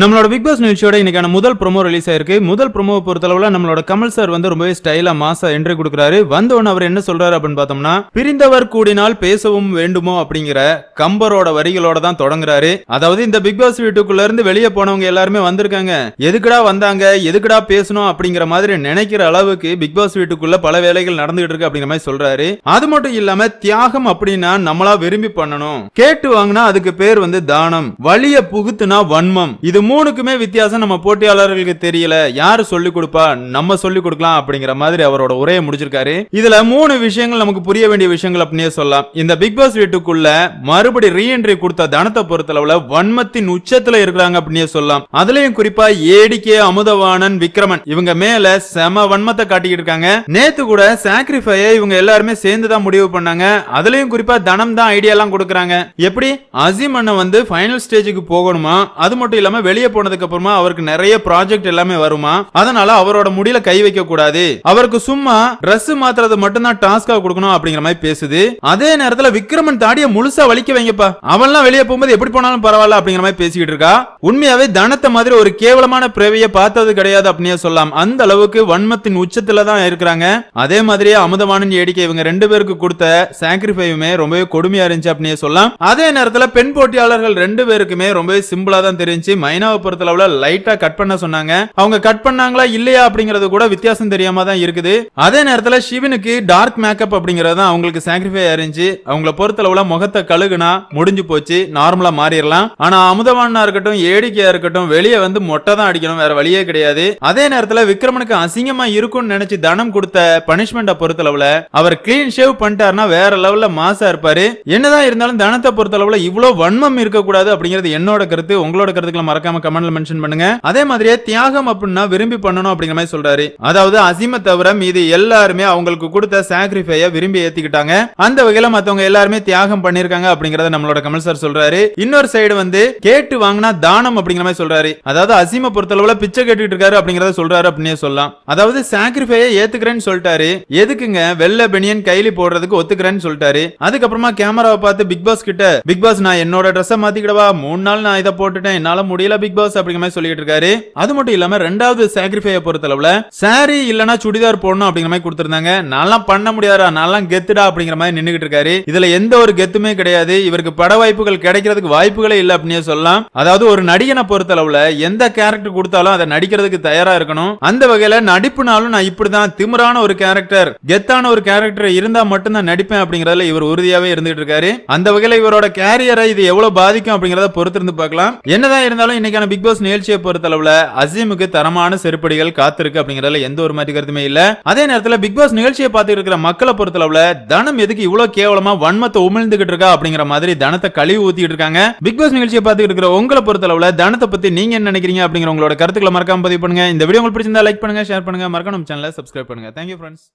நம்மளோட big pass நிகழ்ச்சியோட இன்னைக்கான முதல் ப்ரொமோ ரிலீஸ் ஆயிருக்கு முதல் ப்ரொமோவை பொறுத்தளவுல நம்மளோட கமல் சார் வந்து ரொம்பவே ஸ்டைலா மாசா என்ட்ரி கொடுக்குறாரு வந்தவன் அவர் என்ன சொல்றாரு அப்படின்னு பார்த்தோம்னா பிரிந்தவர் கூடினால் பேசவும் வேண்டுமோ அப்படிங்கிற கம்பரோட வரிகளோட தான் தொடங்குறாரு அதாவது இந்த பிக் பாஸ் வீட்டுக்குள்ள இருந்து வெளியே போனவங்க எல்லாருமே வந்திருக்காங்க எதுக்குடா வந்தாங்க எதுக்குடா பேசணும் அப்படிங்கிற மாதிரி நினைக்கிற அளவுக்கு பிக் பாஸ் வீட்டுக்குள்ள பல வேலைகள் நடந்துகிட்டு இருக்கு அப்படிங்கிற மாதிரி சொல்றாரு அது மட்டும் இல்லாம தியாகம் அப்படின்னா நம்மளா விரும்பி பண்ணணும் கேட்டு வாங்கினா அதுக்கு பேர் வந்து தானம் வழிய புகுத்துனா வன்மம் இது மூணுக்குமே வித்தியாசம் நம்ம போட்டியாளர்களுக்கு தெரியல யார் சொல்லி கொடுப்பா நம்ம சொல்லி கொடுக்கலாம் அப்படிங்கிற மாதிரி அவரோட உரையை முடிச்சிருக்காரு இதுல மூணு விஷயங்கள் நமக்கு புரிய வேண்டிய விஷயங்கள் அப்படின்னே சொல்லலாம் இந்த பிக் பாஸ் வீட்டுக்குள்ள மறுபடி ரீஎன்ட்ரி கொடுத்த தனத்தை பொறுத்தளவுல வன்மத்தின் உச்சத்துல இருக்கிறாங்க அப்படின்னே சொல்லலாம் அதுலயும் குறிப்பா ஏடிக்கே அமுதவானன் விக்ரமன் இவங்க மேல செம வன்மத்தை காட்டிக்கிட்டு இருக்காங்க நேத்து கூட சாக்ரிஃபை இவங்க எல்லாருமே சேர்ந்து தான் முடிவு பண்ணாங்க அதுலயும் குறிப்பா தனம் தான் ஐடியா எல்லாம் கொடுக்குறாங்க எப்படி அசிம் அண்ணன் வந்து ஃபைனல் ஸ்டேஜுக்கு போகணுமா அது மட்டும் இல்லாம வெளியே போனதுக்கு அப்புறமா அவருக்கு நிறைய ப்ராஜெக்ட் எல்லாமே வருமா அதனால அவரோட முடியல கை வைக்க கூடாது அவருக்கு சும்மா ட்ரெஸ் மாத்துறது தான் டாஸ்கா கொடுக்கணும் அப்படிங்கிற மாதிரி பேசுது அதே நேரத்துல விக்ரமன் தாடிய முழுசா வலிக்க வைங்கப்பா அவன்லாம் வெளியே போகும்போது எப்படி போனாலும் பரவாயில்ல அப்படிங்கிற மாதிரி பேசிக்கிட்டு இருக்கா உண்மையாவே தனத்தை மாதிரி ஒரு கேவலமான பிரவிய பார்த்தது கிடையாது அப்படின்னு சொல்லலாம் அந்த அளவுக்கு வன்மத்தின் உச்சத்துல தான் இருக்கிறாங்க அதே மாதிரியே அமுதமானன் ஏடிக்கை இவங்க ரெண்டு பேருக்கு கொடுத்த சாக்ரிஃபைமே ரொம்பவே கொடுமையா இருந்துச்சு அப்படின்னு சொல்லலாம் அதே நேரத்துல பெண் போட்டியாளர்கள் ரெண்டு பேருக்குமே ரொம்பவே சிம்பிளா தான் தெரிஞ்சு மைனஸ் ஐனாவை பொறுத்தளவுல லைட்டா கட் பண்ண சொன்னாங்க அவங்க கட் பண்ணாங்களா இல்லையா அப்படிங்கறது கூட வித்தியாசம் தெரியாம தான் இருக்குது அதே நேரத்துல சிவனுக்கு டார்க் மேக்கப் அப்படிங்கறது அவங்களுக்கு சாக்ரிஃபை அறிஞ்சு அவங்கள பொறுத்தளவுல முகத்தை கழுகுனா முடிஞ்சு போச்சு நார்மலா மாறிடலாம் ஆனா அமுதவானா இருக்கட்டும் ஏடிக்கையா இருக்கட்டும் வெளியே வந்து மொட்டை தான் அடிக்கணும் வேற வழியே கிடையாது அதே நேரத்துல விக்ரமனுக்கு அசிங்கமா இருக்கும்னு நினைச்சு தனம் கொடுத்த பனிஷ்மெண்ட பொறுத்தளவுல அவர் கிளீன் ஷேவ் பண்ணிட்டாருன்னா வேற லெவல்ல மாசா இருப்பாரு என்னதான் இருந்தாலும் தனத்தை பொறுத்தளவுல இவ்வளவு வன்மம் இருக்கக்கூடாது அப்படிங்கிறது என்னோட கருத்து உங்களோட கருத்துக்களை மறக்காம மறக்காம கமெண்ட்ல மென்ஷன் பண்ணுங்க அதே மாதிரியே தியாகம் அப்படின்னா விரும்பி பண்ணணும் அப்படிங்கிற மாதிரி சொல்றாரு அதாவது அசிமை தவிர மீது எல்லாருமே அவங்களுக்கு கொடுத்த சாக்ரிஃபைய விரும்பி ஏத்திக்கிட்டாங்க அந்த வகையில மத்தவங்க எல்லாருமே தியாகம் பண்ணிருக்காங்க அப்படிங்கறத நம்மளோட கமல் சார் சொல்றாரு இன்னொரு சைடு வந்து கேட்டு வாங்கினா தானம் அப்படிங்கிற மாதிரி சொல்றாரு அதாவது அசிம பொறுத்தளவுல பிச்சை கேட்டுக்கிட்டு இருக்காரு அப்படிங்கறத சொல்றாரு அப்படின்னே சொல்லலாம் அதாவது சாக்ரிஃபைய ஏத்துக்கிறேன்னு சொல்லிட்டாரு எதுக்குங்க வெள்ள பெனியன் கைலி போடுறதுக்கு ஒத்துக்கிறேன்னு சொல்லிட்டாரு அதுக்கப்புறமா கேமராவை பார்த்து பிக் பாஸ் கிட்ட பிக் பாஸ் நான் என்னோட ட்ரெஸ்ஸை மாத்திக்கிடவா மூணு நாள் நான் இதை போட்டுட்டேன் என்னால முடியல பிக் பாஸ் அப்படிங்கிற மாதிரி சொல்லிட்டு இருக்காரு அது மட்டும் இல்லாம ரெண்டாவது சாக்ரிஃபை பொறுத்தளவுல சாரி இல்லனா சுடிதார் போடணும் அப்படிங்கிற மாதிரி கொடுத்திருந்தாங்க நல்லா பண்ண முடியாதா நல்லா கெத்துடா அப்படிங்கிற மாதிரி நின்றுகிட்டு இருக்காரு இதுல எந்த ஒரு கெத்துமே கிடையாது இவருக்கு பட வாய்ப்புகள் கிடைக்கிறதுக்கு வாய்ப்புகளே இல்லை அப்படின்னு சொல்லலாம் அதாவது ஒரு நடிகனை பொறுத்த பொறுத்தளவுல எந்த கேரக்டர் கொடுத்தாலும் அதை நடிக்கிறதுக்கு தயாரா இருக்கணும் அந்த வகையில நடிப்புனாலும் நான் இப்படிதான் திமிரான ஒரு கேரக்டர் கெத்தான ஒரு கேரக்டர் இருந்தா மட்டும்தான் நடிப்பேன் அப்படிங்கறதுல இவர் உறுதியாவே இருந்துகிட்டு இருக்காரு அந்த வகையில இவரோட கேரியரை இது எவ்வளவு பாதிக்கும் அப்படிங்கறத பொறுத்திருந்து பார்க்கலாம் என்னதான் இருந்தாலும் இன்னைக்கு இன்னைக்கான பிக் பாஸ் நிகழ்ச்சியை பொறுத்தளவுல அசீமுக்கு தரமான செருப்படிகள் காத்திருக்கு அப்படிங்கறதுல எந்த ஒரு மாதிரி கருத்துமே இல்ல அதே நேரத்துல பிக் பாஸ் நிகழ்ச்சியை பார்த்துட்டு இருக்கிற மக்களை பொறுத்தளவுல தனம் எதுக்கு இவ்வளவு கேவலமா வன்மத்தை உமிழ்ந்துகிட்டு இருக்கா அப்படிங்கிற மாதிரி தனத்தை கழிவு ஊத்திட்டு இருக்காங்க பிக் பாஸ் நிகழ்ச்சியை பார்த்துட்டு இருக்கிற உங்களை பொறுத்தளவுல தனத்தை பத்தி நீங்க என்ன நினைக்கிறீங்க அப்படிங்கிற உங்களோட கருத்துக்களை மறக்காம பதிவு பண்ணுங்க இந்த வீடியோ உங்களுக்கு பிடிச்சிருந்தா லைக் பண்ணுங்க ஷேர் பண்ணுங்க மறக்காம நம்ம சேனலை சப்ஸ்கிரைப் பண்ணுங்க தேங்க்யூ ஃப்ரெண்ட்ஸ்